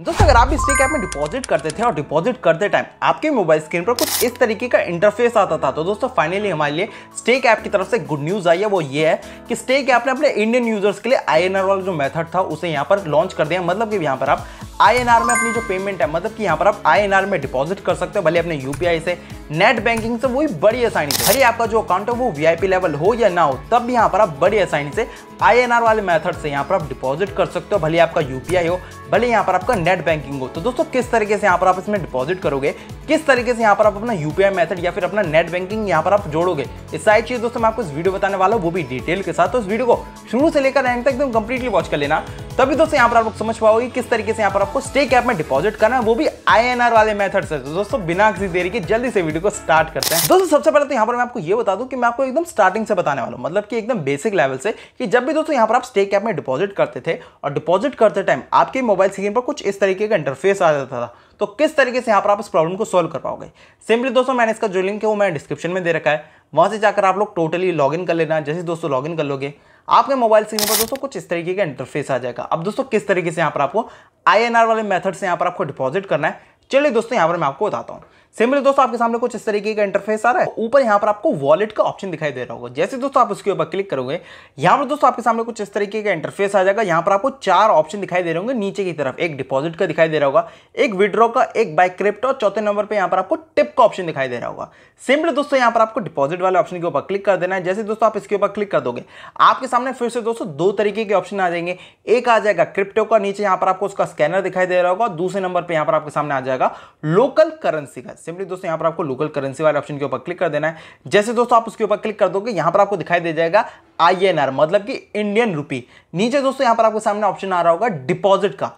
दोस्तों अगर आप इस स्टेक ऐप में डिपॉजिट करते थे और डिपॉजिट करते टाइम आपके मोबाइल स्क्रीन पर कुछ इस तरीके का इंटरफेस आता था तो दोस्तों फाइनली हमारे लिए स्टेक ऐप की तरफ से गुड न्यूज़ आई है वो ये है कि स्टेक ऐप ने अपने इंडियन यूजर्स के लिए आई वाला जो मेथड था उसे यहाँ पर लॉन्च कर दिया मतलब कि यहाँ पर आप आई में अपनी जो पेमेंट है मतलब कि यहाँ पर आप आई में डिपॉजिट कर सकते हो भले अपने यूपीआई से नेट बैंकिंग से वही बड़ी आसानी से हरी आपका जो अकाउंट है वो वीआईपी लेवल हो या ना हो तब भी यहाँ पर आप बड़ी आसानी से आईएनआर वाले मेथड से यहाँ पर आप डिपॉजिट कर सकते हो भले आपका यूपीआई हो भले यहाँ पर आपका नेट बैंकिंग हो तो दोस्तों किस तरीके से यहाँ पर आप इसमें डिपॉजिट करोगे किस तरीके से यहाँ पर आप अपना यूपीआई मेथड या फिर अपना नेट बैंकिंग यहाँ पर आप जोड़ोगे इस सारी चीज दोस्तों मैं आपको इस वीडियो बताने वाला हूँ वो भी डिटेल के साथ तो इस वीडियो को शुरू से लेकर एंड तक एकदम कंप्लीटली वॉच कर लेना तभी दोस्तों यहाँ पर आप लोग समझ पाओगे किस तरीके से यहाँ पर आपको स्टेक ऐप में डिपॉजिट करना है वो भी आई वाले मेथड से तो दोस्तों बिना किसी देरी के जल्दी से वीडियो को स्टार्ट करते हैं दोस्तों सबसे पहले तो यहाँ पर मैं आपको ये बता दूं कि मैं आपको एकदम स्टार्टिंग से बताने वाला हूँ मतलब कि एकदम बेसिक लेवल से कि जब भी दोस्तों यहाँ पर आप स्टेक ऐप में डिपॉजिट करते थे और डिपॉजिट करते टाइम आपके मोबाइल स्क्रीन पर कुछ इस तरीके का इंटरफेस आ जाता था तो किस तरीके से यहाँ पर आप इस प्रॉब्लम को सॉल्व कर पाओगे सिंपली दोस्तों मैंने इसका जो लिंक है वो मैंने डिस्क्रिप्शन में दे रखा है वहाँ से जाकर आप लोग टोटली लॉगिन कर लेना जैसे दोस्तों लॉगिन कर लोगे आपके मोबाइल स्क्रीन पर दोस्तों कुछ इस तरीके का इंटरफेस आ जाएगा अब दोस्तों किस तरीके से यहाँ पर आपको आई वाले मेथड से यहाँ पर आपको डिपॉजिट करना है चलिए दोस्तों यहाँ पर मैं आपको बताता हूँ सिंपली दोस्तों आपके सामने कुछ इस तरीके का इंटरफेस आ रहा है तो ऊपर यहाँ पर आपको वॉलेट का ऑप्शन दिखाई दे रहा होगा जैसे दोस्तों आप उसके ऊपर क्लिक करोगे यहाँ पर दोस्तों आपके सामने कुछ इस तरीके का इंटरफेस आ जाएगा यहाँ पर आपको चार ऑप्शन दिखाई दे रहे होंगे नीचे की तरफ एक डिपॉजिट का दिखाई दे रहा होगा एक विड्रॉ का एक बाय क्रिप्ट और चौथे नंबर पर यहाँ पर आपको टिप का ऑप्शन दिखाई दे रहा होगा सिंपली दोस्तों यहाँ पर आपको डिपॉजिट वाले ऑप्शन के ऊपर क्लिक कर देना है जैसे दोस्तों आप इसके ऊपर क्लिक कर दोगे आपके सामने फिर से दोस्तों दो तरीके के ऑप्शन आ जाएंगे एक आ जाएगा क्रिप्टो का नीचे यहाँ पर आपको उसका स्कैनर दिखाई दे रहा होगा दूसरे नंबर पर यहाँ पर आपके सामने आ जाएगा लोकल करेंसी का सिंपली दोस्तों यहाँ पर आपको लोकल करेंसी वाले ऑप्शन के ऊपर क्लिक कर देना है जैसे दोस्तों आप उसके ऊपर क्लिक कर दोगे यहां पर आपको दिखाई दे जाएगा आई मतलब कि इंडियन रुपी नीचे दोस्तों यहां पर आपके सामने ऑप्शन आ रहा होगा डिपॉजिट का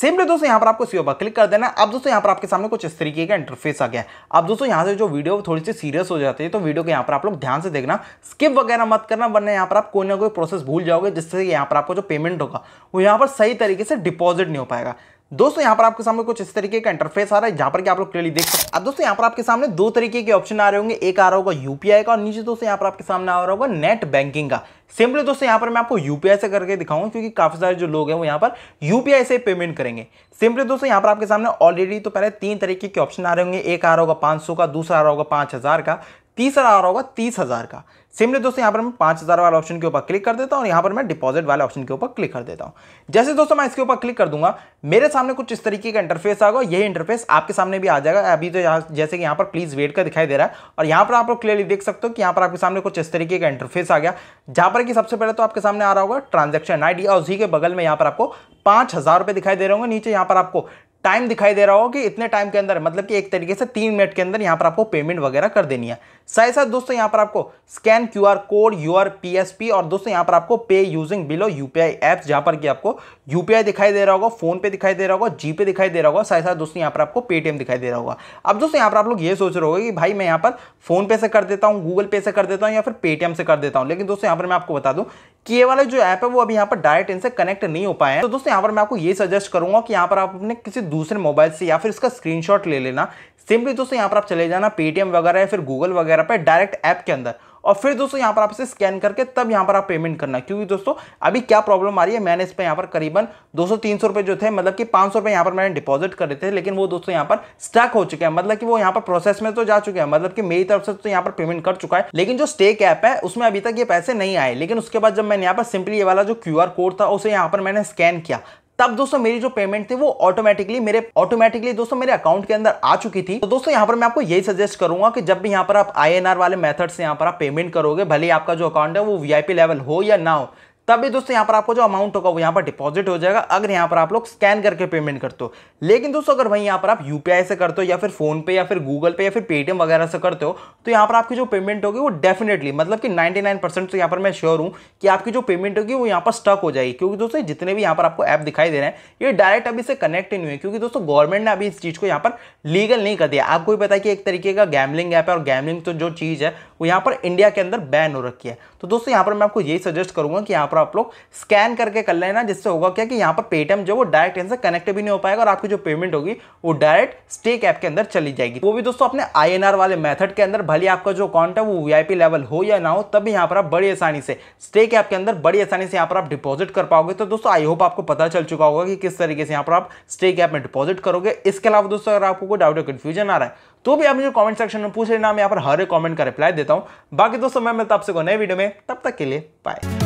सिंपली दोस्तों यहां पर आपको सीओ पर क्लिक कर देना अब दोस्तों यहां पर आपके सामने कुछ इस तरीके का इंटरफेस आ गया अब दोस्तों यहाँ से जो वीडियो थोड़ी सी सीरियस हो जाती है तो वीडियो को यहाँ पर आप लोग ध्यान से देखना स्किप वगैरह मत करना वरना यहाँ पर आप कोई ना कोई प्रोसेस भूल जाओगे जिससे यहाँ पर आपको जो पेमेंट होगा वो यहाँ पर सही तरीके से डिपॉजिट नहीं हो पाएगा दोस्तों यहाँ पर आपके सामने कुछ इस तरीके का इंटरफेस आ रहा है जहां पर कि आप लोग क्लियरली देख सकते हैं अब दोस्तों यहाँ पर आपके सामने दो तरीके के ऑप्शन आ रहे होंगे एक आ रहा होगा यूपीआई का और नीचे दोस्तों यहाँ पर आपके सामने आ रहा होगा नेट बैंकिंग का सिंपली दोस्तों यहाँ पर मैं आपको यूपीआई से करके दिखाऊंगा क्योंकि काफी सारे जो लोग हैं वो यहाँ पर यूपीआई से पेमेंट करेंगे सिंपली दोस्तों यहाँ पर आपके सामने ऑलरेडी तो पहले तीन तरीके के ऑप्शन आ रहे होंगे एक आ रहा होगा पांच का दूसरा आ रहा होगा पांच का तीसरा आ रहा होगा तीस हज़ार का सिमली दोस्तों यहाँ पर मैं पाँच हज़ार वाले ऑप्शन के ऊपर क्लिक कर देता हूँ यहाँ पर मैं डिपॉजिट वाले ऑप्शन के ऊपर क्लिक कर देता हूँ जैसे दोस्तों मैं इसके ऊपर क्लिक कर दूंगा मेरे सामने कुछ इस तरीके का इंटरफेस आएगा यही इंटरफेस आपके सामने भी आ जाएगा अभी तो यहाँ जैसे कि यहाँ पर प्लीज़ वेट का दिखाई दे रहा है और यहाँ पर आप लोग क्लियरली देख सकते हो कि यहाँ पर आपके सामने कुछ इस तरीके का इंटरफेस आ गया जहाँ पर कि सबसे पहले तो आपके सामने आ रहा होगा ट्रांजेक्शन आई और उसी के बगल में यहाँ पर आपको पाँच हज़ार रुपये दिखाई दे रहे होंगे नीचे यहाँ पर आपको टाइम दिखाई दे रहा हो कि इतने टाइम के अंदर मतलब कि एक तरीके से तीन मिनट के अंदर यहाँ पर आपको पेमेंट वगैरह कर देनी है साथ ही साथ दोस्तों यहाँ पर आपको scan Q R code your P S P और दोस्तों यहाँ पर आपको pay using below U P I apps जहाँ पर कि आपको यू पी आई दिखाई दे रहा होगा फोन पे दिखाई दे रहा होगा जी पे दिखाई दे रहा होगा साथ ही साथ दोस्तों यहाँ पर आपको पेटीएम दिखाई दे रहा होगा अब दोस्तों यहाँ पर आप लोग ये सोच रहे हो कि भाई मैं यहाँ पर फोन पे से कर देता हूँ गूगल पे से कर देता हूँ या फिर पेटीएम से कर देता हूँ लेकिन दोस्तों यहाँ पर मैं आपको बता दूँ कि ये वाले जो ऐप है वो अभी यहाँ पर डायरेक्ट इनसे कनेक्ट नहीं हो पाए हैं तो दोस्तों यहाँ पर मैं आपको ये सजेस्ट करूंगा कि यहाँ पर आप अपने किसी दूसरे मोबाइल से या फिर इसका स्क्रीनशॉट ले लेना सिंपली दोस्तों यहाँ पर आप चले जाना पेटीएम वगैरह या फिर गूगल वगैरह पर डायरेक्ट ऐप के अंदर और फिर दोस्तों यहाँ पर आप इसे स्कैन करके तब यहाँ पर आप पेमेंट करना क्योंकि दोस्तों अभी क्या प्रॉब्लम आ रही है मैंने इस पर यहाँ पर करीबन दो सौ तीन सौ रुपये जो थे मतलब कि पाँच सौ रुपए यहाँ पर मैंने डिपॉजिट करे थे लेकिन वो दोस्तों यहाँ पर स्टैक हो चुके हैं मतलब कि वो यहाँ पर प्रोसेस में तो जा चुके हैं मतलब कि मेरी तरफ से तो यहाँ पर पेमेंट कर चुका है लेकिन जो स्टेक ऐप है उसमें अभी तक ये पैसे नहीं आए लेकिन उसके बाद जब मैंने यहाँ पर सिंपली ये वाला जो क्यू कोड था उसे यहाँ पर मैंने स्कैन किया तब दोस्तों मेरी जो पेमेंट थी वो ऑटोमेटिकली मेरे ऑटोमेटिकली दोस्तों मेरे अकाउंट के अंदर आ चुकी थी तो दोस्तों यहाँ पर मैं आपको यही सजेस्ट करूंगा कि जब भी यहाँ पर आप आईएनआर वाले मेथड से यहाँ पर आप पेमेंट करोगे भले आपका जो अकाउंट है वो वीआईपी लेवल हो या ना हो तभी दोस्तों यहाँ पर आपको जो अमाउंट होगा वो यहाँ पर डिपॉजिट हो जाएगा अगर यहाँ पर आप लोग स्कैन करके पेमेंट करते हो लेकिन दोस्तों अगर वहीं यहाँ पर आप यूपीआई से करते हो या फिर फोन पे या फिर गूगल पे या फिर पेटीएम वगैरह से करते हो तो यहाँ पर आपकी जो पेमेंट होगी वो डेफिनेटली मतलब कि नाइन्टी परसेंट तो यहाँ पर मैं श्योर हूँ कि आपकी जो पेमेंट होगी वो यहाँ पर स्टक हो जाएगी क्योंकि दोस्तों जितने भी यहाँ पर आपको ऐप दिखाई दे रहे हैं ये डायरेक्ट अभी से कनेक्ट नहीं हुए क्योंकि दोस्तों गवर्नमेंट ने अभी इस चीज़ को यहाँ पर लीगल नहीं कर दिया आपको भी पता है कि एक तरीके का गैमलिंग ऐप है और गैमलिंग तो जो चीज़ है वो यहाँ पर इंडिया के अंदर बैन हो रखी है तो दोस्तों यहाँ पर मैं आपको यही सजेस्ट करूँगा कि यहाँ पर आप लोग स्कैन करके कर लेना जिससे होगा क्या कि यहाँ पर पेटीएम जो वो डायरेक्ट इनसे कनेक्ट भी नहीं हो पाएगा और आपकी जो पेमेंट होगी वो डायरेक्ट स्टेक ऐप के अंदर चली जाएगी वो भी दोस्तों अपने आई वाले मेथड के अंदर भले आपका जो अकाउंट है वो वी लेवल हो या ना हो तभी यहाँ पर आप बड़ी आसानी से स्टेक ऐप के अंदर बड़ी आसानी से यहाँ पर आप डिपॉजिट कर पाओगे तो दोस्तों आई होप आपको पता चल चुका होगा कि किस तरीके से यहाँ पर आप स्टेक ऐप में डिपॉजिट करोगे इसके अलावा दोस्तों अगर आपको कोई डाउट या कन्फ्यूजन आ रहा है तो भी आप मुझे कमेंट सेक्शन में पूछ लेना मैं यहाँ पर हर एक कमेंट का रिप्लाई देता हूँ बाकी दोस्तों मैं मिलता आपसे को नए वीडियो में तब तक के लिए बाय